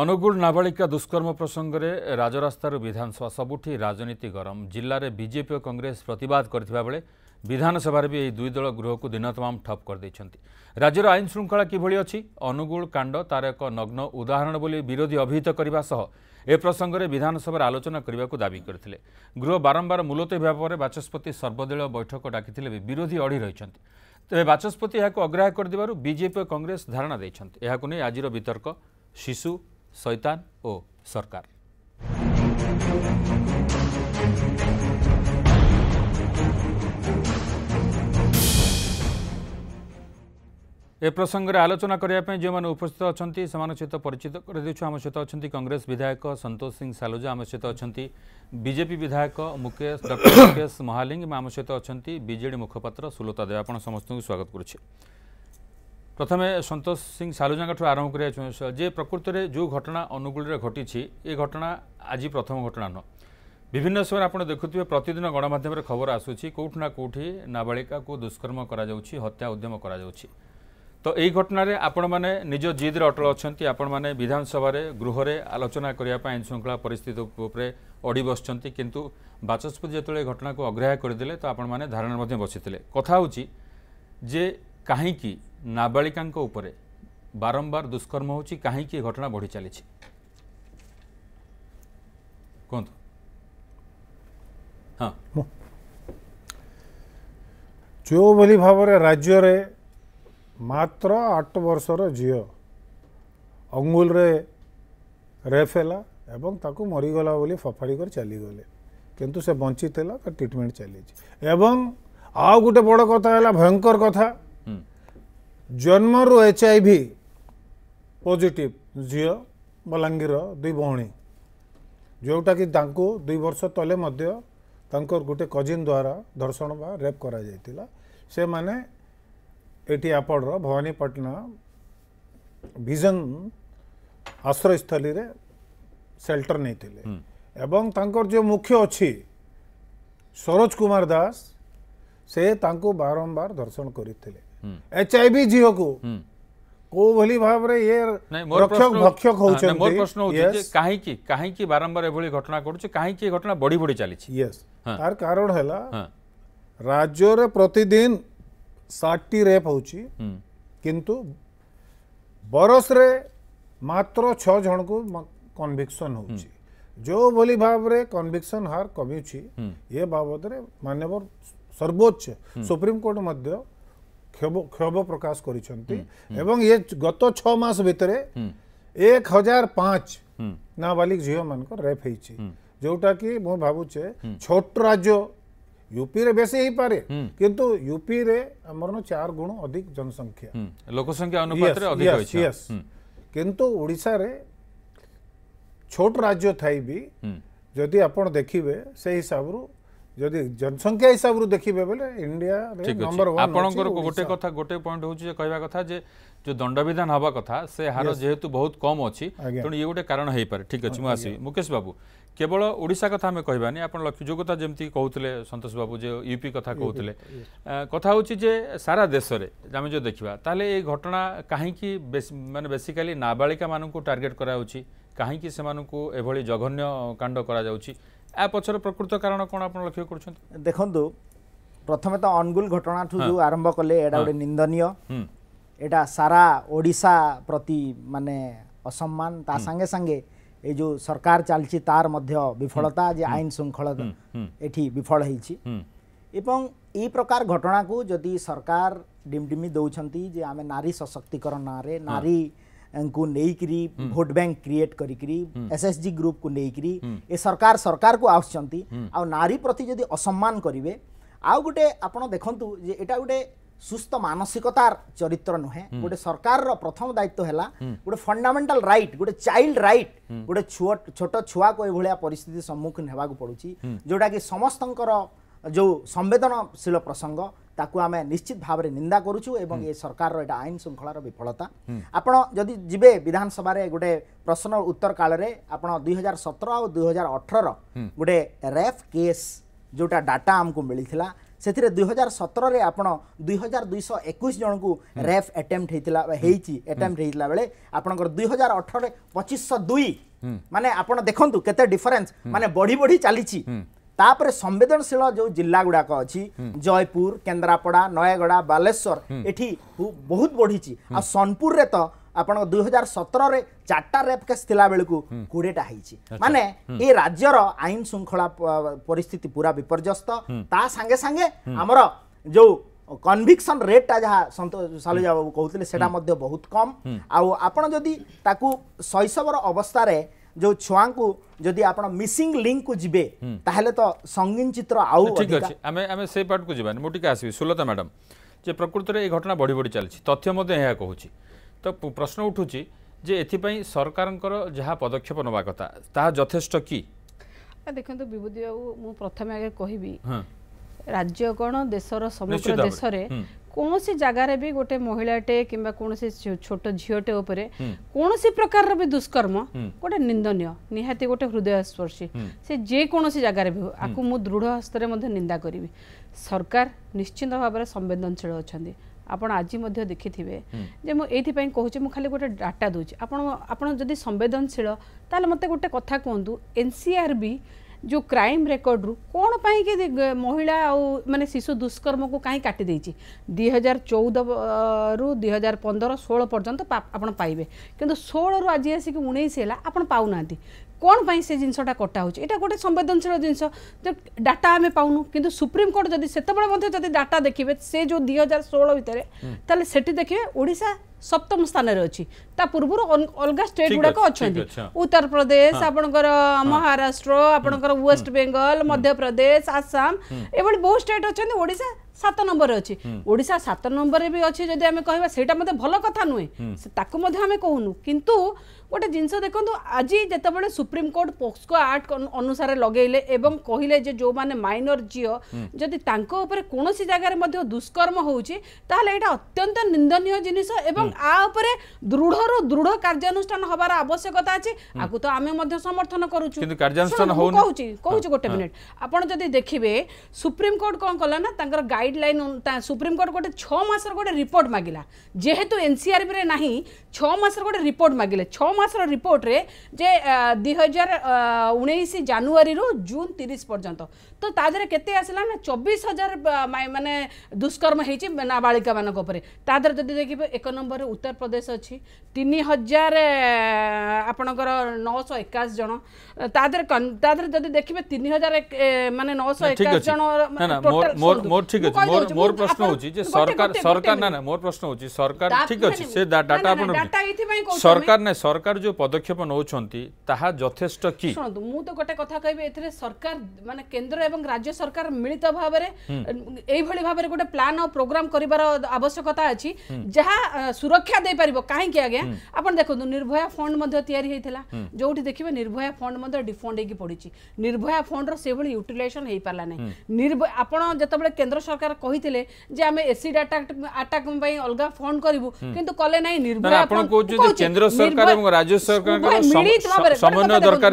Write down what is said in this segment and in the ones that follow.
ଅନୁଗୁଳ ନାବାଳିକା ଦୁଷ୍କର୍ମ ପ୍ରସଙ୍ଗରେ ରାଜରାସ୍ତାରୁ ବିଧାନସଭା ସବୁଠି ରାଜନୀତି ଗରମ ଜିଲ୍ଲାରେ ବିଜେପି ଓ କଂଗ୍ରେସ ପ୍ରତିବାଦ କରିଥିବା ବେଳେ ବିଧାନସଭାରେ ବି ଏହି ଦୁଇ ଦଳ ଗୃହକୁ ଦିନ ତମାମ ଠପ୍ କରିଦେଇଛନ୍ତି ରାଜ୍ୟର ଆଇନ ଶୃଙ୍ଖଳା କିଭଳି ଅଛି ଅନୁଗୁଳ କାଣ୍ଡ ତା'ର ଏକ ନଗ୍ନ ଉଦାହରଣ ବୋଲି ବିରୋଧୀ ଅଭିହିତ କରିବା ସହ ଏ ପ୍ରସଙ୍ଗରେ ବିଧାନସଭାରେ ଆଲୋଚନା କରିବାକୁ ଦାବି କରିଥିଲେ ଗୃହ ବାରମ୍ବାର ମୁଲତବୀ ହେବା ପରେ ବାଚସ୍ପତି ସର୍ବଦଳୀୟ ବୈଠକ ଡାକିଥିଲେ ବି ବିରୋଧୀ ଅଢ଼ି ରହିଛନ୍ତି ତେବେ ବାଚସ୍ପତି ଏହାକୁ ଅଗ୍ରାହ୍ୟ କରିଦେବାରୁ ବିଜେପି ଓ କଂଗ୍ରେସ ଧାରଣା ଦେଇଛନ୍ତି ଏହାକୁ ନେଇ ଆଜିର ବିତର୍କ ଶିଶୁ ସୈତାନ ଓ ସରକାର ଏ ପ୍ରସଙ୍ଗରେ ଆଲୋଚନା କରିବା ପାଇଁ ଯେଉଁମାନେ ଉପସ୍ଥିତ ଅଛନ୍ତି ସେମାନଙ୍କ ସହିତ ପରିଚିତ କରିଦେଇଛୁ ଆମ ସହିତ ଅଛନ୍ତି କଂଗ୍ରେସ ବିଧାୟକ ସନ୍ତୋଷ ସିଂ ସାଲୁଜା ଆମ ସହିତ ଅଛନ୍ତି ବିଜେପି ବିଧାୟକ ମୁକେଶ ଡକ୍ଟର ମୁକେଶ ମହାଲିଙ୍ଗ ଆମ ସହିତ ଅଛନ୍ତି ବିଜେଡ଼ି ମୁଖପାତ୍ର ସୁଲତା ଦେବ ଆପଣ ସମସ୍ତଙ୍କୁ ସ୍ୱାଗତ କରୁଛି প্রথমে সন্তোষ সিং সালুজাঙ্কু আরম্ভ করা যে প্রকৃতরে যে ঘটনা অনুগুলের ঘটিছি এ ঘটনা আজ প্রথম ঘটনা নয় বিভিন্ন সময় আপনার দেখুবে প্রতিদিন গণমাধ্যমের খবর আসুচি কোটি না কোটি নাবাড়িকা কু দুষ্কর্ম করা যাচ্ছে হত্যা উদ্যম করা যাচ্ছে তো এই ঘটনার আপনার নিজ জিদ্রে অটল অনেক আপনার বিধানসভার গৃহরে আলোচনা করা আইন শৃঙ্খলা পরিস্থিতি উপরে অড়ি বসছেন কিন্তু বাচস্পতি যেত এই ঘটনাকে অগ্রাহ্য করে দেলে তো আপনার ধারণার বসিলে কথা হচ্ছে যে কাহিকি নাবালিকাঙ্ক উপরে বারম্বার দুষ্কর্ম ହେଉଛି କାହିଁକି ଏ ଘଟଣା ବଢ଼ି ଚାଲିଛି କୁହନ୍ତୁ ହଁ ଯେଉଁଭଳି ଭାବରେ ରାଜ୍ୟରେ ମାତ୍ର ଆଠ ବର୍ଷର ଝିଅ ଅଙ୍ଗୁଲରେ ରେଫ୍ ହେଲା ଏବଂ ତାକୁ ମରିଗଲା ବୋଲି ଫଫାଡ଼ି କରି ଚାଲିଗଲେ କିନ୍ତୁ ସେ ବଞ୍ଚିଥିଲା ତା ଟ୍ରିଟମେଣ୍ଟ ଚାଲିଛି ଏବଂ ଆଉ ଗୋଟେ ବଡ଼ କଥା ହେଲା ଭୟଙ୍କର କଥା ଜନ୍ମରୁ ଏଚ୍ ଆଇ ଭି ପଜିଟିଭ ଝିଅ ବଲାଙ୍ଗୀର ଦୁଇ ଭଉଣୀ ଯେଉଁଟାକି ତାଙ୍କୁ ଦୁଇ ବର୍ଷ ତଳେ ମଧ୍ୟ ତାଙ୍କର ଗୋଟେ କଜିନ୍ ଦ୍ୱାରା ଧର୍ଷଣ ବା ରେପ୍ କରାଯାଇଥିଲା ସେମାନେ ଏଠି ଆପଣର ଭବାନୀପାଟଣା ଭିଜନ ଆଶ୍ରୟସ୍ଥଳୀରେ ସେଲ୍ଟର ନେଇଥିଲେ ଏବଂ ତାଙ୍କର ଯେଉଁ ମୁଖ୍ୟ ଅଛି ସରୋଜ କୁମାର ଦାସ ସେ ତାଙ୍କୁ ବାରମ୍ବାର ଧର୍ଷଣ କରିଥିଲେ एचआईवी झीओ को को भली भाव रे ये रक्षक भक्षक होउछ हाँ, मोर प्रश्न होउछ जे काहे की काहे की बारंबार एभली घटना करूछ काहे की घटना बडी बडी चली छी यस हाँ। तार कारण हैला हाँ। राज्य रे प्रतिदिन 60 टी रेप होउछ हम्म। किंतु बरस रे मात्र 6 जण को कन्विक्शन होउछ जो भली भाव रे कन्विक्शन हार कमी छी हम्म। ये बाबत रे माननीय सर्वोच्च हम्म। सुप्रीम कोर्ट मध्ये क्षोभ प्रकाश कर गत छस भाई एक हजार पांच नाबालिक झील मान रेप जोटा कि मुझे भावुचे छोट राज्य यूपी रे बेसी ही पारे किंतु यूपी रे रे चार गुण अधिक जनसंख्या लोकसंख्या अनुपात यस यस किंतु ओडिशा रे छोट राज्य थाई भी जदि आप देखिए से हिसाब रू যদি জনসংখ্যা হিসাবরু দেখিবে বলে ইন্ডিয়া নম্বর আপনার গোটে কথা গোটে পয়েন্ট হচ্ছে যে কহা কথা যে যে দণ্ডবিধান হওয়া কথা সে হার যেহেতু বহুত কম অছি তেমন ইয়ে গোটে কারণ হয়ে পড়ে ঠিক আছে মু আসবি মুকেশ বাবু কেবল ওড়িশা কথা আমি কহবানি আপনার লক্ষ্য যে কথা যেমতি কৌলে সন্তোষ বাবু যে ইউপি কথা কৌলে কথা হচ্ছে যে সারা দেশরে আমি যদি দেখিবা তাহলে এই ঘটনা কাহিকি মানে বেসিকালি নাবালিকা মানুষ টার্গেট করা হচ্ছে কাহিকি সেমানকু এভাবে জঘন্য কাণ্ড করা যাচ্ছে ଏହା ପଛର ପ୍ରକୃତ କାରଣ କ'ଣ ଆପଣ ଲକ୍ଷ୍ୟ କରୁଛନ୍ତି ଦେଖନ୍ତୁ ପ୍ରଥମେ ତ ଅନୁଗୁଳ ଘଟଣାଠୁ ଯେଉଁ ଆରମ୍ଭ କଲେ ଏଇଟା ଗୋଟେ ନିନ୍ଦନୀୟ ଏଇଟା ସାରା ଓଡ଼ିଶା ପ୍ରତି ମାନେ ଅସମ୍ମାନ ତା ସାଙ୍ଗେ ସାଙ୍ଗେ ଏଇ ଯେଉଁ ସରକାର ଚାଲିଛି ତାର ମଧ୍ୟ ବିଫଳତା ଯେ ଆଇନ ଶୃଙ୍ଖଳା ଏଠି ବିଫଳ ହେଇଛି ଏବଂ ଏ ପ୍ରକାର ଘଟଣାକୁ ଯଦି ସରକାର ଡିମଡିମି ଦେଉଛନ୍ତି ଯେ ଆମେ ନାରୀ ସଶକ୍ତିକରଣ ନାଁରେ ନାରୀ को नेकरी भोट बैंक क्रिएट करी एसएसजी ग्रुप को नेकरी ए सरकार सरकार को आसुच्च आ नारी प्रति जदि असम्मान करेंगे आउ गोटे आप देखु यहाँ गोटे সুস্থ মানসিকতার চরিত্র নুহে গোটে সরকার প্রথম দায়িত্ব হেলা গোটে ফন্ডামেন্টাল রাইট গোটে চাইল্ড রাইট গোটে ছোট ছুয়াকু এভাবে পরিস্থিতি সম্মুখীন হওয়া পড়ুছি যেটা কি সমস্ত যে সংবেদনশীল প্রসঙ্গ ତାକୁ ଆମେ ନିଶ୍ଚିତ ଭାବରେ ନିନ୍ଦା କରୁଛୁ ଏବଂ ଏ ସରକାରର ଏଇଟା ଆଇନ ଶୃଙ୍ଖଳାର ବିଫଳତା ଆପଣ ଯଦି ଯିବେ ବିଧାନସଭାରେ ଗୋଟେ ପ୍ରଶ୍ନ ଉତ୍ତର କାଳରେ ଆପଣ ଦୁଇ ହଜାର ସତର ଆଉ ଦୁଇ ହଜାର ଅଠରର ଗୋଟେ ରେଫ୍ କେସ୍ ଯେଉଁଟା ଡାଟା ଆମକୁ ମିଳିଥିଲା ସେଥିରେ ଦୁଇ ହଜାର ସତରରେ ଆପଣ ଦୁଇ ହଜାର ଦୁଇଶହ ଏକୋଇଶ ଜଣଙ୍କୁ ରେଫ୍ ଆଟେମ୍ପ୍ଟ ହେଇଥିଲା ହେଇଛି ଆଟେମ୍ପ୍ଟ ହେଇଥିଲା ବେଳେ ଆପଣଙ୍କର ଦୁଇ ହଜାର ଅଠରରେ ପଚିଶଶହ ଦୁଇ ମାନେ ଆପଣ ଦେଖନ୍ତୁ କେତେ ଡିଫରେନ୍ସ ମାନେ ବଢ଼ି ବଢ଼ି ଚାଲିଛି ତାପରେ ସମ୍ବେଦନଶୀଳ ଯେଉଁ ଜିଲ୍ଲା ଗୁଡ଼ାକ ଅଛି ଜୟପୁର କେନ୍ଦ୍ରାପଡ଼ା ନୟାଗଡ଼ା ବାଲେଶ୍ୱର ଏଠି ବହୁତ ବଢ଼ିଛି ଆଉ ସୋନପୁରରେ ତ ଆପଣଙ୍କ ଦୁଇ ହଜାର ସତରରେ ଚାରିଟା ରେପ୍ କେସ୍ ଥିଲା ବେଳକୁ କୋଡ଼ିଏଟା ହେଇଛି ମାନେ ଏ ରାଜ୍ୟର ଆଇନ ଶୃଙ୍ଖଳା ପରିସ୍ଥିତି ପୁରା ବିପର୍ଯ୍ୟସ୍ତ ତା ସାଙ୍ଗେ ସାଙ୍ଗେ ଆମର ଯେଉଁ କନଭିକ୍ସନ ରେଟ୍ଟା ଯାହା ସନ୍ତୋଷ ସାଲୁଜା ବାବୁ କହୁଥିଲେ ସେଇଟା ମଧ୍ୟ ବହୁତ କମ୍ ଆଉ ଆପଣ ଯଦି ତାକୁ ଶୈଶବର ଅବସ୍ଥାରେ जो छुआ को जदि आप मिसिंग लिंक को जी ताहले तो संगीन चित्र आउ ठीक अच्छे आम आम से पार्ट को जाने मुझे आसबि सुलता मैडम যে প্রকৃতরে এই ঘটনা বড়ি বড়ি চালছে তথ্য মধ্যে এহা কহুছি তো প্রশ্ন উঠুছি যে এথিপাই সরকারঙ্কর যাহা পদক্ষেপ নেওয়া কথা তাহা যথেষ্ট কি দেখন্তু বিভূতি বাবু মু প্রথমে আগে কহিবি রাজ্য কোণ দেশর সমগ্র দেশরে କୌଣସି ଜାଗାରେ ବି ଗୋଟେ ମହିଳାଟେ କିମ୍ବା କୌଣସି ଛୋଟ ଝିଅଟେ ଉପରେ କୌଣସି ପ୍ରକାରର ବି ଦୁଷ୍କର୍ମ ଗୋଟେ ନିନ୍ଦନୀୟ ନିହାତି ଗୋଟେ ହୃଦୟସ୍ପର୍ଶୀ ସେ ଯେକୌଣସି ଜାଗାରେ ବି ହେଉ ଆକୁ ମୁଁ ଦୃଢ଼ ହସ୍ତରେ ମଧ୍ୟ ନିନ୍ଦା କରିବି ସରକାର ନିଶ୍ଚିନ୍ତ ଭାବରେ ସମ୍ବେଦନଶୀଳ ଅଛନ୍ତି ଆପଣ ଆଜି ମଧ୍ୟ ଦେଖିଥିବେ ଯେ ମୁଁ ଏଇଥିପାଇଁ କହୁଛି ମୁଁ ଖାଲି ଗୋଟେ ଡାଟା ଦେଉଛି ଆପଣ ଆପଣ ଯଦି ସମ୍ବେଦନଶୀଳ ତାହେଲେ ମୋତେ ଗୋଟେ କଥା କୁହନ୍ତୁ ଏନ୍ ସି ଆର୍ ବି जो क्राइम रेकर्ड्रु କ'ଣ ପାଇଁକି ମହିଳା ଆଉ ମାନେ ଶିଶୁ ଦୁଷ୍କର୍ମକୁ କାହିଁ କାଟିଦେଇଛି ଦୁଇ ହଜାର ଚଉଦରୁ ଦୁଇ ହଜାର ପନ୍ଦର ଷୋହଳ ପର୍ଯ୍ୟନ୍ତ ଆପଣ ପାଇବେ କିନ୍ତୁ ଷୋହଳରୁ ଆଜି ଆସିକି ଉଣେଇଶ ହେଲା ଆପଣ ପାଉନାହାନ୍ତି কোণ পাই সে জিনিসটা কটা হচ্ছে এটা গোটে সংবেদনশীল জিনিস যে ডাটা আমি পাউনু কিন্তু সুপ্রিমকোর্ট যদি সেতবে যদি ডাটা দেখবে সে যে দুই হাজার ষোল ভিতরে তাহলে সেটি দেখবে ওড়শা সপ্তম স্থানের অছি তা পূর্বর অলগা স্টেট গুড়াক অনেক উত্তরপ্রদেশ আপনার মহারাষ্ট্র আপনার ওয়েস্ট বেঙ্গল মধ্যপ্রদেশ আসাম এভাবে বহু স্টেট অনেক ওড়শা ସାତ ନମ୍ବରରେ ଅଛି ଓଡ଼ିଶା ସାତ ନମ୍ବରରେ ବି ଅଛି ଯଦି ଆମେ କହିବା ସେଇଟା ମଧ୍ୟ ଭଲ କଥା ନୁହେଁ ତାକୁ ମଧ୍ୟ ଆମେ କହୁନୁ କିନ୍ତୁ ଗୋଟେ ଜିନିଷ ଦେଖନ୍ତୁ ଆଜି ଯେତେବେଳେ ସୁପ୍ରିମକୋର୍ଟ ପୋସ୍କୋ ଆକ୍ଟ ଅନୁସାରେ ଲଗେଇଲେ ଏବଂ କହିଲେ ଯେ ଯେଉଁମାନେ ମାଇନର ଝିଅ ଯଦି ତାଙ୍କ ଉପରେ କୌଣସି ଜାଗାରେ ମଧ୍ୟ ଦୁଷ୍କର୍ମ ହେଉଛି ତାହେଲେ ଏଇଟା ଅତ୍ୟନ୍ତ ନିନ୍ଦନୀୟ ଜିନିଷ ଏବଂ ଆ ଉପରେ ଦୃଢ଼ରୁ ଦୃଢ଼ କାର୍ଯ୍ୟାନୁଷ୍ଠାନ ହେବାର ଆବଶ୍ୟକତା ଅଛି ଆକୁ ତ ଆମେ ମଧ୍ୟ ସମର୍ଥନ କରୁଛୁ କହୁଛି କହୁଛି ଗୋଟେ ମିନିଟ୍ ଆପଣ ଯଦି ଦେଖିବେ ସୁପ୍ରିମକୋର୍ଟ କ'ଣ କଲା ନା ତାଙ୍କର ଗାଇଡ଼ গাইডলাইন সুপ্রিমকোর্ট গোটে ছ মাসর গোটে রিপোর্ট মাগিলা যেহেতু এনসিআরবিরে না ছ মাসর গোটে রিপোর্ট মাগিলে ছ মাসর রিপোর্টরে যে দুই হাজার উনিশ জানুয়ারি জুন তিরিশ পর্যন্ত ତ ତା ଦେହରେ କେତେ ଆସିଲା ନା ଚବିଶ ହଜାର ମାନେ ଦୁଷ୍କର୍ମ ହେଇଛି ନାବାଳିକାମାନଙ୍କ ଉପରେ ତା ଦେହରେ ଯଦି ଦେଖିବେ ଏକ ନମ୍ବରରେ ଉତ୍ତରପ୍ରଦେଶ ଅଛି ତିନି ହଜାର ଆପଣଙ୍କର ନଅଶହ ଏକାଅଶୀ ଜଣ ତା ଦେହରେ ତା ଦେହରେ ଯଦି ଦେଖିବେ ତିନି ହଜାର ମାନେ ନଅଶହ ଏକାଅଶୀ ଜଣ ମୋର ଠିକ ଅଛି ମୋର ପ୍ରଶ୍ନ ହେଉଛି ଯେ ସରକାର ସରକାର ନା ନା ମୋର ପ୍ରଶ୍ନ ହେଉଛି ସରକାର ଠିକ ଅଛି ସେ ଡାଟା ଆପଣ ସରକାର ନା ସରକାର ଯେଉଁ ପଦକ୍ଷେପ ନେଉଛନ୍ତି ତାହା ଯଥେଷ୍ଟ କି ଶୁଣନ୍ତୁ ମୁଁ ତ ଗୋଟେ କଥା କହିବି ଏଥିରେ ସରକାର ମାନେ କେନ୍ଦ୍ର এবং রাজ্য সরকার মিলিত ভাবে এইভাবে ভাবে গোটে প্ল্যান আর প্রোগ্রাম করবার আবশ্যকতা আছে যা সুরক্ষা দেইপার কাহিকি আজ্ঞা আপনার দেখুন নির্ভয়া ফন্ড তৈরি হয়েছিল যেটি দেখবে নির্ভয়া ফন্ড ডিফন্ড হয়ে পড়ছে নির্ভয়া ফন্ডর সেভাবে ইউটিলাইজেসন হয়ে পারা না আপনার যেতবে কেন্দ্র সরকার কে যে আমি এসিড আটাক আটাক অলগা ফন্ড করবু কিন্তু কলে না নির্ভয়া কেন্দ্র সরকার এবং রাজ্য সরকার সমন্বয় দরকার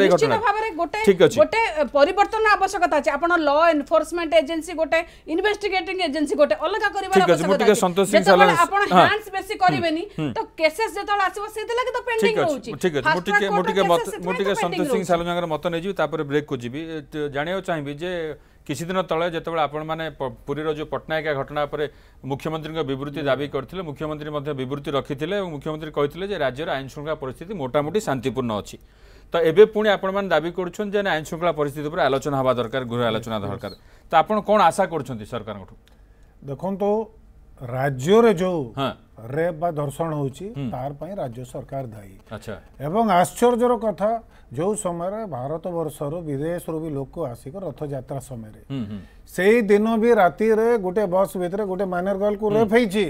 গোটে পরিবর্তন আবশ্যকতা আছে ଆପଣ ଲ ଏନଫୋର୍ସମେଣ୍ଟ ଏଜେନ୍ସି ଗୋଟେ ଇନଭେଷ୍ଟିଗେଟିଂ ଏଜେନ୍ସି ଗୋଟେ ଅଲଗା କରିବାର ଯେତେବେଳେ ଆପଣ ହ୍ୟାଣ୍ଡସ୍ ବେଶୀ କରିବେନି ତ କେସେସ୍ ଯେତେବେଳେ ଆସିବ ସେଥିଲାଗି ତ ପେଣ୍ଡିଂ ରହୁଛି ଠିକ ଅଛି ମୁଁ ଟିକେ ମୁଁ ଟିକେ ମୁଁ ଟିକେ ସନ୍ତୋଷ ସିଂ ସାଲୁଜାଙ୍କର ମତ ନେଇଯିବି ତାପରେ ବ୍ରେକ୍କୁ ଯିବି ଜାଣିବାକୁ ଚାହିଁବି ଯେ କିଛିଦିନ ତଳେ ଯେତେବେଳେ ଆପଣମାନେ ପୁରୀର ଯେଉଁ ପଟ୍ଟନାୟକ ଘଟଣା ଉପରେ ମୁଖ୍ୟମନ୍ତ୍ରୀଙ୍କ ବିବୃତ୍ତି ଦାବି କରିଥିଲେ ମୁଖ୍ୟମନ୍ତ୍ରୀ ମଧ୍ୟ ବିବୃତ୍ତି ରଖିଥିଲେ ଏବଂ ମୁଖ୍ୟମନ୍ତ୍ରୀ କହିଥିଲେ ଯେ ରାଜ୍ୟର ଆଇନ ଶୃଙ୍ଖଳା ପରିସ୍ଥିତି ମୋଟାମୋଟି ଶାନ୍ତିପୂର୍ଣ୍ଣ ଅଛି ତ ଏବେ ପୁଣି ଆପଣମାନେ ଦାବି କରୁଛନ୍ତି ଯେ ଆଇନ ଶୃଙ୍ଖଳା ପରିସ୍ଥିତି ଉପରେ ଆଲୋଚନା ହେବା ଦରକାର ଗୃହ ଆଲୋଚନା ଦରକାର ତ ଆପଣ କ'ଣ ଆଶା କରୁଛନ୍ତି ସରକାରଙ୍କଠୁ ଦେଖନ୍ତୁ ରାଜ୍ୟରେ ଯୋଉ ରେପ୍ ବା ଧର୍ଷଣ ହେଉଛି ତାର ପାଇଁ ରାଜ୍ୟ ସରକାର ଦାୟୀ ଏବଂ ଆଶ୍ଚର୍ଯ୍ୟର କଥା ଯୋଉ ସମୟରେ ଭାରତ ବର୍ଷରୁ ବିଦେଶରୁ ବି ଲୋକ ଆସିକ ରଥଯାତ୍ରା ସମୟରେ সেই দিনও বি রাতিরে গটে বাস ভিতর গটে মাইনর গাল কো রে ফেচি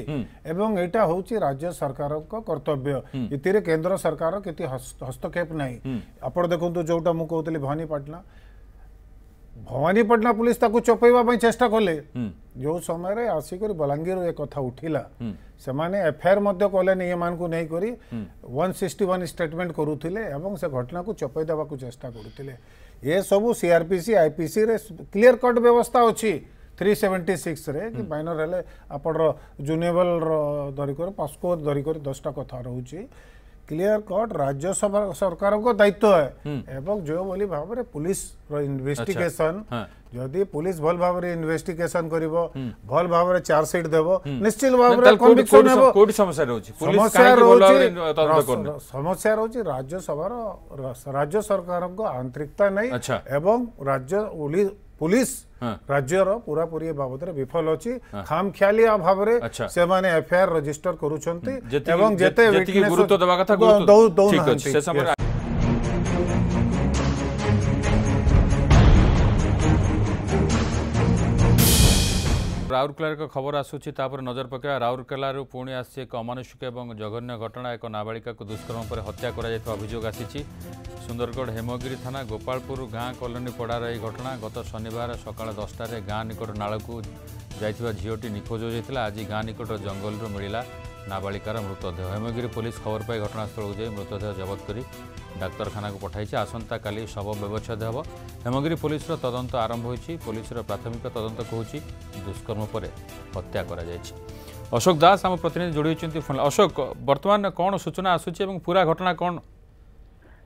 এবং এটা হউচি রাজ্য সরকারৰ কৰ্তব্য ইতেৰে কেন্দ্ৰ সরকারৰ কিতি হস্তকেপ নাই আপৰ দেখন্ত জউটা মক কওতে ভানী পাটনা ଭବାନୀପାଟଣା ପୁଲିସ ତାକୁ ଚପେଇବା ପାଇଁ ଚେଷ୍ଟା କଲେ ଯେଉଁ ସମୟରେ ଆସିକରି ବଲାଙ୍ଗୀରରୁ ଏ କଥା ଉଠିଲା ସେମାନେ ଏଫଆଇଆର୍ ମଧ୍ୟ କଲେନି ଏମାନଙ୍କୁ ନେଇକରି ୱାନ୍ ସିକ୍ସଟି ୱାନ୍ ଷ୍ଟେଟମେଣ୍ଟ କରୁଥିଲେ ଏବଂ ସେ ଘଟଣାକୁ ଚପେଇ ଦେବାକୁ ଚେଷ୍ଟା କରୁଥିଲେ ଏସବୁ ସିଆର୍ପିସି ଆଇପିସିରେ କ୍ଲିୟର କଟ୍ ବ୍ୟବସ୍ଥା ଅଛି थ्री सेवेन्टी सिक्स कि माइनर हेल्ले आपणर जुनेबल धरिक पास्को धरिक दसटा कथा रोचे क्लियर कट राज्य सरकार को दायित्व है एवं जो बोली भाव में पुलिस इन्वेस्टिगेशन जदि पुलिस भल भाव में इन्वेस्टिगेशन करिवो भल भाव में चार्जशीट देबो निश्चित भाव में कन्विक्शन हेबो कोडी समस्या रहउछि पुलिस काहे भल भाव तदंत करने समस्या रहउछि राज्य सभार राज्य सरकार को आंतरिकता नहीं एवं राज्य পুলিশ রাজ্যর পুরাপুরি বাবদরে বিফল অছি খামখেয়ালিয়া ভাবরে সেমানে এফআইআর রেজিস্টার করুছন্তি এবং যেতে গুরুত্ব দেবা কথা গুরুত্ব ঠিক আছে সে সময় ରାଉରକେଲାର ଏକ ଖବର ଆସୁଛି ତାପରେ ନଜର ପକାଇବା ରାଉରକେଲାରୁ ପୁଣି ଆସିଛି ଏକ ଅମାନୁଷିକ ଏବଂ ଜଘନ୍ୟ ଘଟଣା ଏକ ନାବାଳିକାକୁ ଦୁଷ୍କର୍ମ ପରେ ହତ୍ୟା କରାଯାଇଥିବା ଅଭିଯୋଗ ଆସିଛି ସୁନ୍ଦରଗଡ଼ ହେମଗିରି ଥାନା ଗୋପାଳପୁର ଗାଁ କଲୋନୀ ପଡ଼ାର ଏହି ଘଟଣା ଗତ ଶନିବାର ସକାଳ ଦଶଟାରେ ଗାଁ ନିକଟ ନାଳକୁ ଯାଇଥିବା ଝିଅଟି ନିଖୋଜ ହୋଇଯାଇଥିଲା ଆଜି ଗାଁ ନିକଟ ଜଙ୍ଗଲରୁ ମିଳିଲା ନାବାଳିକାର ମୃତଦେହ ହେମଗିରି ପୋଲିସ ଖବର ପାଇ ଘଟଣାସ୍ଥଳକୁ ଯାଇ ମୃତଦେହ ଜବତ କରି ডাক্তারখানাকে পঠাইছে আসন্তকালি শব ব্যবচ্ছেদ হব হেমগিরি পুলিশর তদন্ত আরম্ভ হয়েছে পুলিশের প্রাথমিক তদন্ত কুচি দুষ্কর্ম পরে হত্যা করা যাই অশোক দাস আমার প্রতিনিধি যোড়ি ফোন অশোক বর্তমান কোণ সূচনা আসুচি এবং পুরা ঘটনা কোণ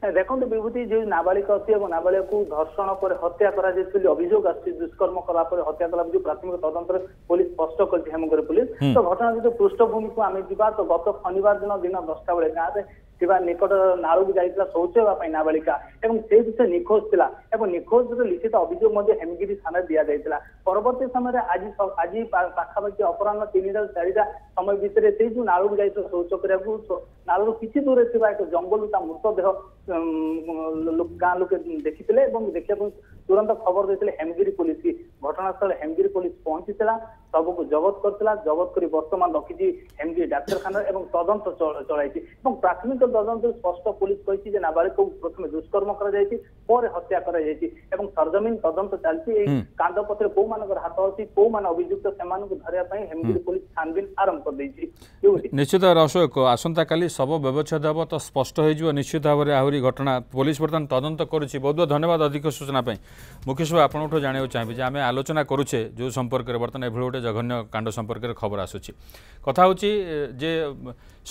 হ্যাঁ, দেখুন বিভূতি যে নাবালিকা অতি এবং নাবালিকাকে ধর্ষণ করে হত্যা করা যাইছিল অভিযোগ আসছে দুষ্কর্ম কলা পরে হত্যা কলা যে প্রাথমিক তদন্ত পুলিশ স্পষ্ট করেছে হেমগড়ি পুলিশ তো ঘটনা যদি পৃষ্ঠভূমি আমি যা তো গত শনিবার দিন দিন দশটা বেড়ে গাঁতে ଥିବା ନିକଟ ନାଳକୁ ଯାଇଥିଲା ଶୌଚ ହେବା ପାଇଁ ନାବାଳିକା ଏବଂ ସେ ବିଷୟରେ ନିଖୋଜ ଥିଲା ଏବଂ ନିଖୋଜର ଲିଖିତ ଅଭିଯୋଗ ମଧ୍ୟ ହେମଗିରି ଥାନାରେ ଦିଆଯାଇଥିଲା ପରବର୍ତ୍ତୀ ସମୟରେ ଆଜି ଆଜି ପାଖାପାଖି ଅପରାହ୍ନ ତିନିଟା ଚାରିଟା ସମୟ ଭିତରେ ସେଇ ଯୋଉ ନାଳକୁ ଯାଇଥିଲା ଶୌଚ କରିବାକୁ ନାଳରୁ କିଛି ଦୂରରେ ଥିବା ଏକ ଜଙ୍ଗଲରୁ ତା ମୃତଦେହ ଗାଁ ଲୋକେ ଦେଖିଥିଲେ ଏବଂ ଦେଖିବାକୁ ତୁରନ୍ତ ଖବର ଦେଇଥିଲେ ହେମଗିରି ପୋଲିସ ଘଟଣାସ୍ଥଳରେ ହେମଗିରି ପୋଲିସ ପହଞ୍ଚିଥିଲା ଶବକୁ ଜବତ କରିଥିଲା ଜବତ କରି ବର୍ତ୍ତମାନ ରଖିଛି ହେମଗିରି ଡାକ୍ତରଖାନାରେ ଏବଂ ତଦନ୍ତ ଚଳାଇଛି ଏବଂ ପ୍ରାଥମିକ ତଦନ୍ତରୁ ସ୍ପଷ୍ଟ ପୋଲିସ କହିଛି ଯେ ନାବାଳିକକୁ ପ୍ରଥମେ ଦୁଷ୍କର୍ମ କରାଯାଇଛି ପରେ ହତ୍ୟା କରାଯାଇଛି ଏବଂ ସରଜମିନ ତଦନ୍ତ ଚାଲିଛି ଏହି କାଣ୍ଡ ପଛରେ କୋଉମାନଙ୍କର ହାତ ଅଛି କୋଉମାନେ ଅଭିଯୁକ୍ତ ସେମାନଙ୍କୁ ଧରିବା ପାଇଁ ହେମଗିରି ପୋଲିସ ଛାନବିନ ଆରମ୍ଭ କରିଦେଇଛି ନିଶ୍ଚିତ ଅଶୋକ ଆସନ୍ତାକାଲି ଶବ ବ୍ୟବଚ୍ଛେଦ ହେବ ତ ସ୍ପଷ୍ଟ ହୋଇଯିବ ନିଶ୍ଚିତ ଭାବରେ ଆହୁରି ଘଟଣା ପୋଲିସ ବର୍ତ୍ତମାନ ତଦନ୍ତ କରୁଛି ବହୁତ ବହୁତ ଧନ୍ୟବାଦ ଅଧିକ ସୂଚନା ପାଇଁ মুকেশ বাবু আপনার জাঁয়া চাহিবি যে আমি আলোচনা করুছে যে সম্পর্কের বর্তমানে এভাবে গোটে জঘন্য কাণ্ড সম্পর্কের খবর আসুচি কথা হচ্ছে যে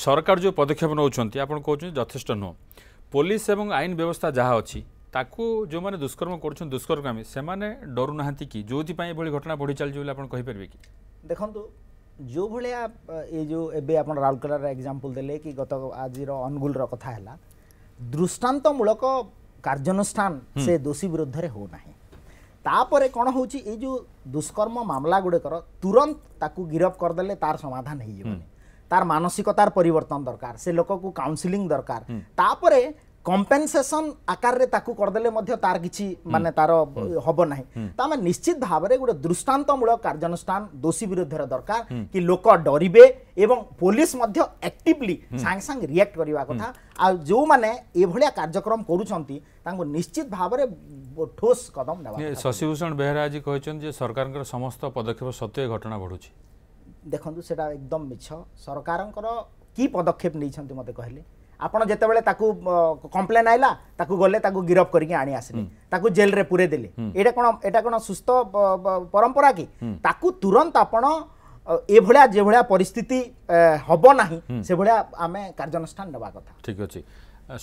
সরকার যে পদক্ষেপ নেওয়া আপনার কৌন যথেষ্ট নুহ পুলিশ এবং আইন ব্যবস্থা যা অছি তাকে যে দুষ্কর্ম করছেন দুষ্কর্মকামী সে ডরু না কি যেপা এভাবে ঘটনা বড়ি চালছে বলে আপনার কহিপারে কি দেখুন যেভাবে এই যে এবে আপনার রাউরকেলার এক্সাম্পল দেলে কি গত আজির অনুগুলর কথা হল দৃষ্টান্তমূলক कार्यानुष्ठान से दोषी विरुद्ध हो तापर कौन हूँ जो दुष्कर्म मामला गुड़िकर तुरंत ताकु गिरफ करदे तार समाधान हो तार मानसिकतार पर दरकार से लोक को काउनसिलिंग दरकार तापर কম্পেনসেসন আকারে তাকে করদেলে তার কিছু মানে তার হব না তো আমি নিশ্চিত ভাবে গোটে দৃষ্টান্তমূলক কার্যানুষ্ঠান দোষী বিরুদ্ধের দরকার কি লোক ডরবে এবং পুলিশ মধ্য একটিভলি সাংে সাংে রিয়াক্ট করা কথা আর যে এভাবে কার্যক্রম করছেন তাঁকু নিশ্চিত ভাবে ঠোস কদম নেওয়া শশীভূষণ বেহরা আজ কেছেন যে সরকারের সমস্ত পদক্ষেপ সত্ত্বে ঘটনা বড়ুছে দেখুন সেটা একদম মিছ সরকারঙ্কর কি পদক্ষেপ নিয়েছেন মতো কহিলেন ଆପଣ ଯେତେବେଳେ ତାକୁ କମ୍ପ୍ଲେନ୍ ଆଇଲା ତାକୁ ଗଲେ ତାକୁ ଗିରଫ କରିକି ଆଣି ଆସିଲେ ତାକୁ ଜେଲରେ ପୁରେଇ ଦେଲେ ଏଇଟା କ'ଣ ଏଇଟା କ'ଣ ସୁସ୍ଥ ପରମ୍ପରା କି ତାକୁ ତୁରନ୍ତ ଆପଣ ଏଭଳିଆ ଯେଭଳିଆ ପରିସ୍ଥିତି ହେବ ନାହିଁ ସେଭଳିଆ ଆମେ କାର୍ଯ୍ୟାନୁଷ୍ଠାନ ନେବା କଥା ଠିକ୍ ଅଛି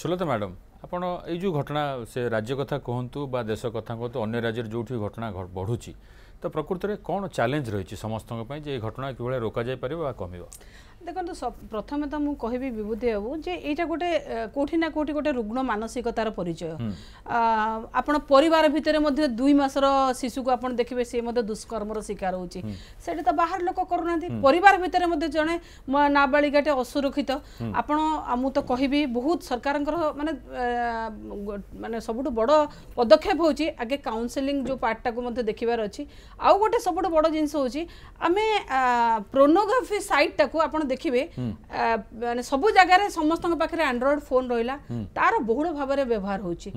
ସୁଲତା ମ୍ୟାଡ଼ାମ୍ ଆପଣ ଏଇ ଯେଉଁ ଘଟଣା ସେ ରାଜ୍ୟ କଥା କୁହନ୍ତୁ ବା ଦେଶ କଥା କୁହନ୍ତୁ ଅନ୍ୟ ରାଜ୍ୟରେ ଯେଉଁଠି ଘଟଣା ବଢ଼ୁଛି ତ ପ୍ରକୃତରେ କ'ଣ ଚ୍ୟାଲେଞ୍ଜ ରହିଛି ସମସ୍ତଙ୍କ ପାଇଁ ଯେ ଏ ଘଟଣା କିଭଳିଆ ରୋକାଯାଇପାରିବ ବା କମିବ দেখুন প্রথমে তো মু বিভূতি বাবু যে এইটা গোটে কোটি না কোটি গোটে রুগ্ন মানসিকতার পরিচয় আপনার পরিবার ভিতরে মধ্যে দুই মাসর শিশুকে আপনার দেখবে সে মধ্যে দুষ্কর্মর শিকার হচ্ছে সেটা তো বাহার লোক করু না পরিবার ভিতরে মধ্যে জনে নাবালিকাটে অসুরক্ষিত আপনার মু তো কহিবি বহুত সরকারঙ্কর মানে মানে সবু বড় পদক্ষেপ হচ্ছে আগে কাউন্সেলিং যে পার্টটা মধ্যে দেখিবার অছি আউ গোটে সবু বড় জিনিস হচ্ছে আমি প্রোনোগ্রাফি সাইটটা আপনার দেখবে মানে সবু জায়গায় সমস্ত পাখে আন্ড্রয়েড ফোন রহলা তার বহুল ভাবে ব্যবহার হচ্ছে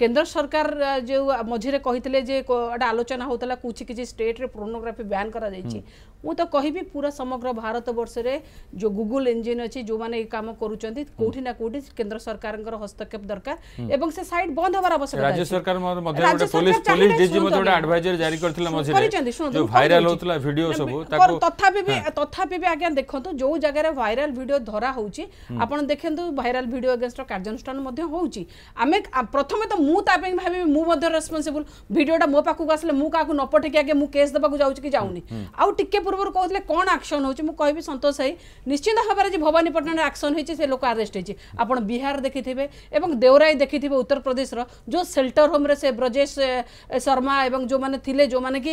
କେନ୍ଦ୍ର ସରକାର ଯେଉଁ ମଝିରେ କହିଥିଲେ ଯେ ଏଇଟା ଆଲୋଚନା ହେଉଥିଲା କିଛି କିଛି ଷ୍ଟେଟ୍ରେ ପୋର୍ନୋଗ୍ରାଫି ବ୍ୟାନ୍ କରାଯାଇଛି ମୁଁ ତ କହିବି ପୁରା ସମଗ୍ର ଭାରତ ବର୍ଷରେ ଯେଉଁ ଗୁଗୁଲ ଇଞ୍ଜିନ୍ ଅଛି ଯେଉଁମାନେ ଏଇ କାମ କରୁଛନ୍ତି କେଉଁଠି ନା କେଉଁଠି କେନ୍ଦ୍ର ସରକାରଙ୍କର ହସ୍ତକ୍ଷେପ ଦରକାର ଏବଂ ସେ ସାଇଟ୍ ବନ୍ଦ ହେବାର ଆବଶ୍ୟକ ରାଜ୍ୟ ସରକାର ମଧ୍ୟ ଗୋଟେ ପୋଲିସ ପୋଲିସ ଡିଜି ମଧ୍ୟ ଗୋଟେ ଆଡଭାଇଜର ଜାରି କରିଥିଲା ମଝିରେ ଯେଉଁ ଭାଇରାଲ ହେଉଥିଲା ଭିଡିଓ ସବୁ ତାକୁ ତଥାପି ବି ତଥାପି ବି ଆଜ୍ଞା ଦେଖନ୍ତୁ ଯେଉଁ ଜାଗାରେ ଭାଇରାଲ ଭିଡିଓ ଧରା ହେଉଛି ଆପଣ ଦେଖନ୍ତୁ ଭାଇରାଲ ଭିଡିଓ ଏଗେନଷ୍ଟର କାର୍ଯ୍ୟାନୁଷ୍ଠାନ ମଧ୍ୟ ହେଉଛି ଆମେ ପ୍ରଥମେ ତ ମୁଁ ତା ପାଇଁ ଭାବିବି ମୁଁ ମଧ୍ୟ ରେସ୍ପନ୍ସିବୁଲ୍ ଭିଡ଼ିଓଟା ମୋ ପାଖକୁ ଆସିଲେ ମୁଁ କାହାକୁ ନ ପଠେଇକି ଆଗେ ମୁଁ କେସ୍ ଦେବାକୁ ଯାଉଛି କି ଯାଉନି ଆଉ ଟିକେ ପୂର୍ବରୁ କହୁଥିଲେ କ'ଣ ଆକ୍ସନ୍ ହେଉଛି ମୁଁ କହିବି ସନ୍ତୋଷ ସାହି ନିଶ୍ଚିନ୍ତ ଭାବରେ ଯେ ଭବାନୀପଟଣାରେ ଆକ୍ସନ୍ ହୋଇଛି ସେ ଲୋକ ଆରେଷ୍ଟ ହୋଇଛି ଆପଣ ବିହାର ଦେଖିଥିବେ ଏବଂ ଦେଓରାଇ ଦେଖିଥିବେ ଉତ୍ତରପ୍ରଦେଶର ଯେଉଁ ସେଲ୍ଟର ହୋମ୍ରେ ସେ ବ୍ରଜେଶ ଶର୍ମା ଏବଂ ଯେଉଁମାନେ ଥିଲେ ଯେଉଁମାନେ କି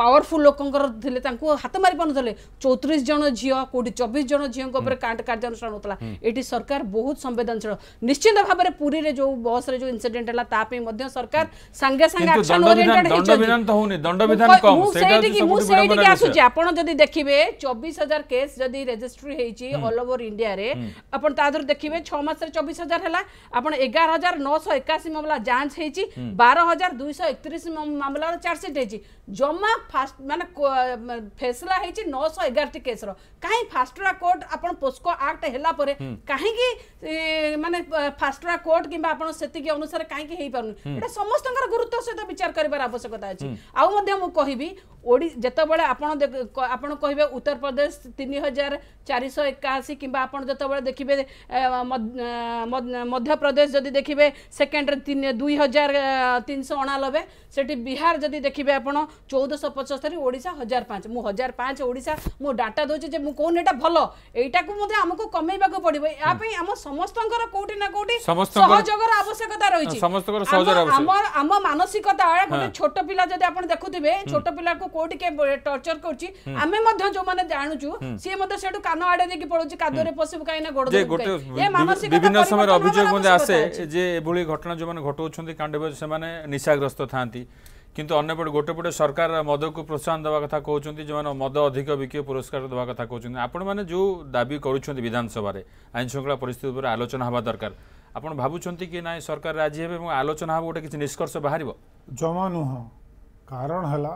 ପାୱାରଫୁଲ୍ ଲୋକଙ୍କର ଥିଲେ ତାଙ୍କୁ ହାତ ମାରି ପାରୁନଥିଲେ ଚଉତିରିଶ ଜଣ ଝିଅ କେଉଁଠି ଚବିଶ ଜଣ ଝିଅଙ୍କ ଉପରେ କାର୍ଯ୍ୟାନୁଷ୍ଠାନ ହେଉଥିଲା ଏଠି ସରକାର ବହୁତ ସମ୍ବେଦନଶୀଳ ନିଶ୍ଚିନ୍ତ ଭାବରେ ପୁରୀରେ ଯେଉଁ ବସ୍ରେ ଯେଉଁ ଇନସିଡେଣ୍ଟ ପ୍ରେସିଡେଣ୍ଟ ହେଲା ତା ପାଇଁ ମଧ୍ୟ ସରକାର ସାଙ୍ଗେ ସାଙ୍ଗେ ଆକ୍ସନ ଓରିଏଣ୍ଟେଡ ହେଇଛନ୍ତି ମୁଁ ସେଇଠିକି ଆସୁଛି ଆପଣ ଯଦି ଦେଖିବେ ଚବିଶ ହଜାର କେସ୍ ଯଦି ରେଜିଷ୍ଟ୍ରି ହେଇଛି ଅଲ୍ ଓଭର ଇଣ୍ଡିଆରେ ଆପଣ ତା ଦେହରୁ ଦେଖିବେ ଛଅ ମାସରେ ଚବିଶ ହଜାର ହେଲା ଆପଣ ଏଗାର ହଜାର ନଅଶହ ଏକାଅଶୀ ମାମଲା ଯାଞ୍ଚ ହେଇଛି ବାର ହଜାର ଦୁଇଶହ ଏକତିରିଶ ମାମଲାର ଚାର୍ଜସିଟ୍ ହେଇଛି ଜମା ଫାଷ୍ଟ ମାନେ ଫେସଲା ହେଇଛି ନଅଶହ ଏଗାରଟି କେସ୍ର କାହିଁ ଫାଷ୍ଟଟ୍ରାକ୍ କୋର୍ଟ ଆପଣ ପୋସ୍କୋ ଆକ୍ଟ ହେଲା ପରେ କାହିଁକି ମାନେ ଫାଷ୍ଟଟ୍ରାକ୍ କୋର୍ଟ କିମ୍ବା ଆପଣ ସେତିକି ଅନୁସାରେ କାହିଁକି ହେଇପାରୁନି ଏଇଟା ସମସ୍ତଙ୍କର ଗୁରୁତ୍ୱ ସହିତ ବିଚାର କରିବାର ଆବଶ୍ୟକତା ଅଛି ଆଉ ମଧ୍ୟ ମୁଁ କହିବି ଓଡ଼ି ଯେତେବେଳେ ଆପଣ ଆପଣ କହିବେ ଉତ୍ତରପ୍ରଦେଶ ତିନି ହଜାର ଚାରିଶହ ଏକାଅଶୀ କିମ୍ବା ଆପଣ ଯେତେବେଳେ ଦେଖିବେ ମଧ୍ୟପ୍ରଦେଶ ଯଦି ଦେଖିବେ ସେକେଣ୍ଡରେ ତିନି ଦୁଇ ହଜାର ତିନିଶହ ଅଣାନବେ ସେଠି ବିହାର ଯଦି ଦେଖିବେ ଆପଣ ଚଉଦଶହ ପଞ୍ଚସ୍ତରୀ ଓଡ଼ିଶା ହଜାର ପାଞ୍ଚ ମୁଁ ହଜାର ପାଞ୍ଚ ଓଡ଼ିଶା ମୁଁ ଡାଟା ଦେଉଛି ଯେ ମୁଁ କହୁନି ଏଇଟା ଭଲ ଏଇଟାକୁ ମଧ୍ୟ ଆମକୁ କମେଇବାକୁ ପଡ଼ିବ ଏହା ପାଇଁ ଆମ ସମସ୍ତଙ୍କର କୋଉଠି ନା କୋଉଠି ସହଯୋଗର ଆବଶ୍ୟକତା ରହିଛି ଆମ ମାନସିକତା ଗୋଟେ ଛୋଟ ପିଲା ଯଦି ଆପଣ ଦେଖୁଥିବେ ଛୋଟ ପିଲାକୁ କୋଉଠି କିଏ ଟର୍ଚର କରୁଛି ଆମେ ମଧ୍ୟ ଯୋଉମାନେ ଜାଣୁଛୁ ସିଏ ମଧ୍ୟ ସେଠୁ କାନ ଆଡେ ଦେଇକି ପଳଉଛି କାଦୁଅରେ ପଶିବୁ କାହିଁକି ନା ଗୋଡ଼ ବିଭିନ୍ନ ସମୟରେ ଅଭିଯୋଗ ମଧ୍ୟ ଆସେ ଯେ ଏଭଳି ଘଟଣା ଯୋଉମାନେ ଘଟଉଛନ୍ତି କାଣ୍ଡ ସେମାନେ ନିଶାଗ୍ରସ୍ତ ଥାନ୍ତି কিন্তু অন্যপটে গোটে পটে সরকার মদকু প্রোৎসাহন দেওয়া কথা কৌন যে মদ অধিক বিকিয়ে পুরস্কার দেওয়া কথা কৌন আপন মানে যে দাবি করছেন বিধানসভায় আইন শৃঙ্খলা পরিস্থিতি উপরে আলোচনা হওয়া দরকার ଆପଣ ଭାବୁଛନ୍ତି କି ନାଇଁ ସରକାର ରାଜି ହେବେ ଏବଂ ଆଲୋଚନା ହେବ ଗୋଟେ କିଛି ନିଷ୍କର୍ଷ ବାହାରିବ ଜମା ନୁହଁ କାରଣ ହେଲା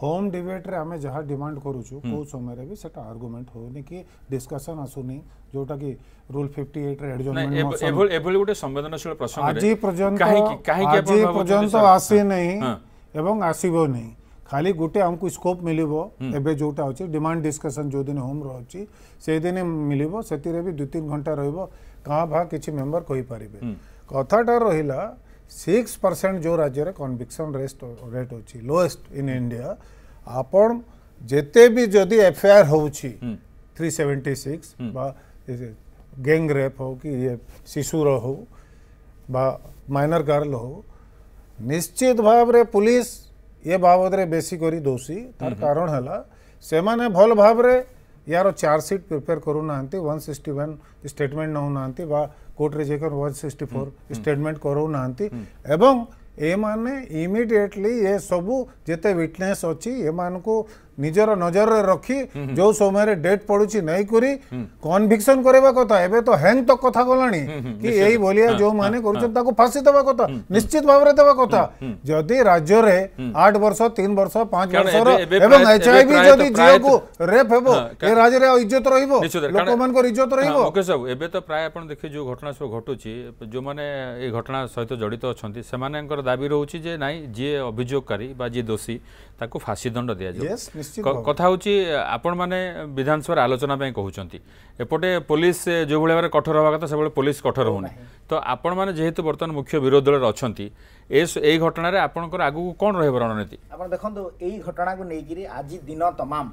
হোম ডিবেট্রে আমি যা ডিমান্ড করুছু কেউ সময় বি সেটা আর্গুমেন্ট হোনি কি ডিসকসন আসুনি যোটা কি রুল 58 রে এডজমেন্ট এভলি গোটে সংবেদনশীল প্রসঙ্গ আজি পর্যন্ত কাহিকি কাহিকি আজি পর্যন্ত আসি নাই এবং আসিব নাই খালি গোটে আমকু স্কোপ মিলিব এবে যোটা আছে ডিমান্ড ডিসকসন যোদিন হোম রহুছি সেইদিন মিলিব সেতিরে বি দুই তিন ঘন্টা রহিব गाँ भा कि मेम्बर कहीपर कथाटा रहा सिक्स परसेंट जो राज्य में कनभिक्सन रेस्ट रेट अच्छे लोएस्ट इन इंडिया आपण जिते भी जदि एफआईआर हो three seventy six gang rape हो कि शिशुर हो माइनर गर्ल हो निश्चित भाव रे पुलिस ये बाबद बेसिक दोषी तार कारण है भल भाव यार सीट प्रिपेयर करूना वन सिक्सटी वन स्टेटमेंट नौना बा कोर्ट्रे जाकर वन सिक्सटी फोर स्टेटमेंट करो ना हम्म, हम्म। हम्म। ये इमिडिएटली ये सब जिते विटने अच्छी ये निजर नजर रखी जो समय डेट पड़ुची नहीं कनभिक्सन करवा कथा गला जो मैंने फांसी देवा कथ निश्चित भाव में देवा कथा जदि राज्य आठ वर्ष तीन वर्ष पांच वर्ष एच आई भी झील को रेप हम ये राज्य इज्जत रोक मान इज्जत रोकेश प्राय आप जो घटना सब घटू जो मैंने घटना सहित जड़ित अच्छा से दाबी रोचे ना जी अभोगी जी दोषी ତାକୁ ଫାଶୀ ଦଣ୍ଡ ଦିଆଯିବ କଥା ହେଉଛି ଆପଣମାନେ ବିଧାନସଭାରେ ଆଲୋଚନା ପାଇଁ କହୁଛନ୍ତି ଏପଟେ ପୋଲିସ ଯେଉଁଭଳି ଭାବରେ କଠୋର ହେବା କଥା ସେଭଳି ପୋଲିସ କଠୋର ହେଉନି ତ ଆପଣମାନେ ଯେହେତୁ ବର୍ତ୍ତମାନ ମୁଖ୍ୟ ବିରୋଧୀ ଦଳରେ ଅଛନ୍ତି ଏ ଏହି ଘଟଣାରେ ଆପଣଙ୍କର ଆଗକୁ କ'ଣ ରହିବ ରଣନୀତି ଆପଣ ଦେଖନ୍ତୁ ଏଇ ଘଟଣାକୁ ନେଇକିରି ଆଜି ଦିନ ତମାମ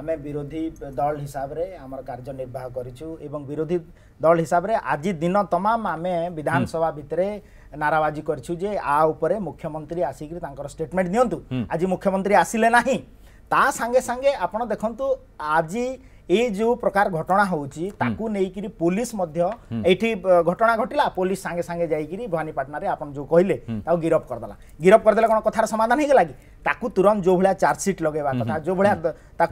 ଆମେ ବିରୋଧୀ ଦଳ ହିସାବରେ ଆମର କାର୍ଯ୍ୟ ନିର୍ବାହ କରିଛୁ ଏବଂ ବିରୋଧୀ ଦଳ ହିସାବରେ ଆଜି ଦିନ ତମାମ ଆମେ ବିଧାନସଭା ଭିତରେ ନାରାବାଜି କରିଛୁ ଯେ ଆ ଉପରେ ମୁଖ୍ୟମନ୍ତ୍ରୀ ଆସିକରି ତାଙ୍କର ଷ୍ଟେଟମେଣ୍ଟ ଦିଅନ୍ତୁ ଆଜି ମୁଖ୍ୟମନ୍ତ୍ରୀ ଆସିଲେ ନାହିଁ ତା ସାଙ୍ଗେ ସାଙ୍ଗେ ଆପଣ ଦେଖନ୍ତୁ ଆଜି ଏ ଯେଉଁ ପ୍ରକାର ଘଟଣା ହେଉଛି ତାକୁ ନେଇକରି ପୋଲିସ ମଧ୍ୟ ଏଇଠି ଘଟଣା ଘଟିଲା ପୋଲିସ ସାଙ୍ଗେ ସାଙ୍ଗେ ଯାଇକରି ଭବାନୀପାଟଣାରେ ଆପଣ ଯେଉଁ କହିଲେ ତାକୁ ଗିରଫ କରିଦେଲା ଗିରଫ କରିଦେଲେ କ'ଣ କଥାର ସମାଧାନ ହେଇଗଲା କି ताकू तुरंत जो भाया चार्जसीट लगे कथा जो भाया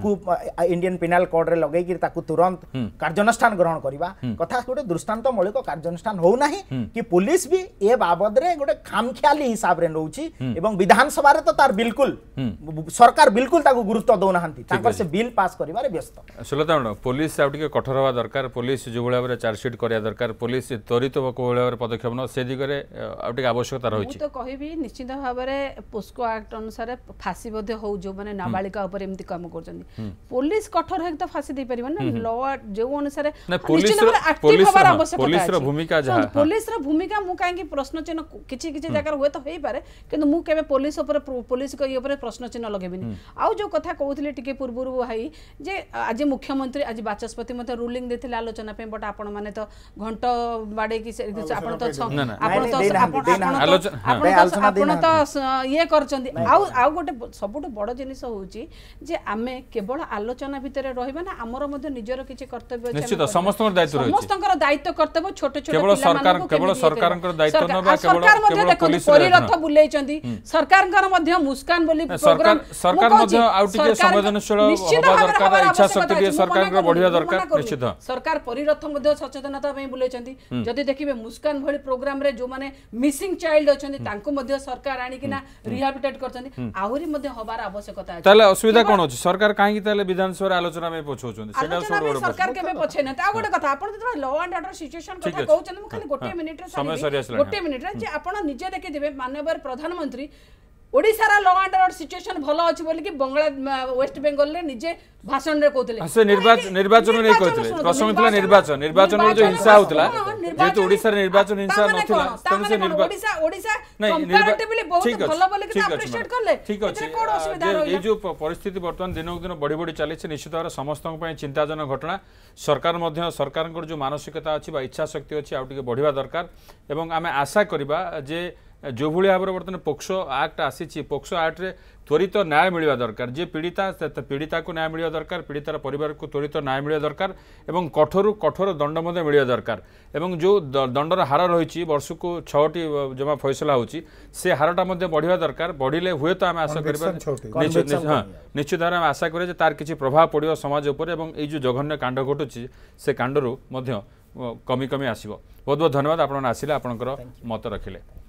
इंडियन पिनाल कोड्रे लगे तुरंत कार्यानुषान ग्रहण करवा कथा गोटे दृष्टांत कार्यानुषान हो हम्म। कि पुलिस भी ए बाबद गोटे खामख्याली हिसाब से नौ हम्म। विधानसभा तो तार बिल्कुल हम्म। सरकार बिलकुल गुरुत्व दौना से बिल पास कर सुलता मैडम पुलिस कठोर हवा दरकार पुलिस जो भाव में चार्जसीट कर दरकार पुलिस त्वरित पदक्षेप न आवश्यकता रही कह निश्चित भाव पोस्को आक्ट अनुसार ফাঁসি বোধে হো যে নাবালিকা উপরে এমতি কাম করছেন পুলিশ কঠোর হয়ে তো ফাঁসি দিয়ে পারিব না ল যে অনুসারে পুলিশর ভূমিকা পুলিশর ভূমিকা মু কাইকি প্রশ্ন চিহ্ন কিছু কিছু জায়গার হুয়ে তো হয়ে পারে কিন্তু মু কেবে পুলিশ উপরে পুলিশ ইয়ে উপরে প্রশ্ন চিহ্ন লগাইবিনি আউ যে কথা কৌলে টিকে পূর্বর ভাই যে আজ মুখ্যমন্ত্রী আজ বাচস্পতি মধ্যে রুলিং দিয়েছিল আলোচনা পাই বট আপন মানে তো ঘন্ট বাড়াইকি আপন তো আপন তো আপন তো ইয়ে করছেন আউ আউ ଗୋଟେ ସବୁଠୁ ବଡ଼ ଜିନିଷ ହେଉଛି ଯେ ଆମେ କେବଳ ଆଲୋଚନା ଭିତରେ ରହିବା ନା ଆମର ମଧ୍ୟ ନିଜର କିଛି କର୍ତ୍ତବ୍ୟ ଅଛି ସମସ୍ତଙ୍କର ଦାୟିତ୍ୱ ସମସ୍ତଙ୍କର ଦାୟିତ୍ୱ କର୍ତ୍ତବ୍ୟ ଛୋଟ ଛୋଟ ପିଲାମାନଙ୍କୁ କେବଳ ସରକାରଙ୍କର ଦାୟିତ୍ୱ ନେବା କେବଳ ସରକାର ମଧ୍ୟ ଦେଖନ୍ତୁ ପରିରଥ ବୁଲେଇଛନ୍ତି ସରକାରଙ୍କର ମଧ୍ୟ ମୁସ୍କାନ ବୋଲି ପ୍ରୋଗ୍ରାମ ସରକାର ମଧ୍ୟ ଆଉ ଟିକେ ସମ୍ବେଦନଶୀଳ ହେବା ଦରକାର ଇଚ୍ଛା ଶକ୍ତି ଟିକେ ସରକାରଙ୍କର ବଢିବା ଦରକାର ନିଶ୍ଚିତ ସରକାର ପରିରଥ ମଧ୍ୟ ସଚେତନତା ପାଇଁ ବୁଲେଇଛନ୍ତି ଯଦି ଦେଖିବେ ମୁସ୍କାନ ଭଳି ପ୍ରୋଗ୍ରାମରେ ଯୋଉମାନେ ମିସିଂ ଚାଇଲ୍ଡ ଅଛନ୍ତି ତାଙ୍କୁ ମଧ୍ୟ ସରକାର ଆଣିକିନା ରିହାବିଟେଟ୍ କରିଛନ୍ତି আহুরি মধ্যে হবার আবশ্যকতা আছে তাহলে অসুবিধা কোন আছে সরকার কাহিকি তাহলে বিধানসভার আলোচনা মে পছৌছেন সেটা সরকার সরকার কেবে পছে না তা গোটে কথা আপন যেতবে ল এন্ড অর্ডার সিচুয়েশন কথা কହୁছেন মু খালি গোটে মিনিট রে সময় সরি আসলে গোটে মিনিট রে যে আপন নিজে দেখে দেবে মাননীয় প্রধানমন্ত্রী ওড়িশার ল আন্ড অর্ডর সিচুয়েশন ভাল অছি বলিকি বংলা ওয়েস্ট বেঙ্গল রে নিজে ভাষণ রে কোতলে সে নির্বাচন নির্বাচন নেই কোতলে প্রসঙ্গ থিলা নির্বাচন নির্বাচন রে যে হিংসা হতলা যেহেতু ওড়িশার নির্বাচন হিংসা নথিলা তেমন সে নির্বাচন ওড়িশা ওড়িশা কম্পারেটিভলি বহুত ভাল বলিকি তা অ্যাপ্রিশিয়েট করলে ঠিক আছে এই যে পরিস্থিতি বর্তমান দিনক দিন বড়ি বড়ি চালিছে নিশ্চিত ভাবে সমস্ত পাই চিন্তাজনক ঘটনা সরকার মধ্য সরকারঙ্কর যে মানসিকতা আছে বা ইচ্ছা শক্তি আছে আউ টিকে বড়িবা দরকার এবং আমি আশা করিবা যে ଯେଉଁଭଳି ଭାବରେ ବର୍ତ୍ତମାନ ପୋକ୍ସୋ ଆକ୍ଟ ଆସିଛି ପୋକ୍ସୋ ଆକ୍ଟରେ ତ୍ୱରିତ ନ୍ୟାୟ ମିଳିବା ଦରକାର ଯିଏ ପୀଡ଼ିତା ପୀଡ଼ିତାକୁ ନ୍ୟାୟ ମିଳିବା ଦରକାର ପୀଡ଼ିତାର ପରିବାରକୁ ତ୍ୱରିତ ନ୍ୟାୟ ମିଳିବା ଦରକାର ଏବଂ କଠୋରରୁ କଠୋର ଦଣ୍ଡ ମଧ୍ୟ ମିଳିବା ଦରକାର ଏବଂ ଯେଉଁ ଦଣ୍ଡର ହାର ରହିଛି ବର୍ଷକୁ ଛଅଟି ଜମା ଫଇସଲା ହେଉଛି ସେ ହାରଟା ମଧ୍ୟ ବଢ଼ିବା ଦରକାର ବଢ଼ିଲେ ହୁଏତ ଆମେ ଆଶା କରିବା ହଁ ନିଶ୍ଚିତ ଭାବରେ ଆମେ ଆଶା କରିବା ଯେ ତାର କିଛି ପ୍ରଭାବ ପଡ଼ିବ ସମାଜ ଉପରେ ଏବଂ ଏଇ ଯେଉଁ ଜଘନ୍ୟ କାଣ୍ଡ ଘଟୁଛି ସେ କାଣ୍ଡରୁ ମଧ୍ୟ କମି କମି ଆସିବ ବହୁତ ବହୁତ ଧନ୍ୟବାଦ ଆପଣମାନେ ଆସିଲେ ଆପଣଙ୍କର ମତ ରଖିଲେ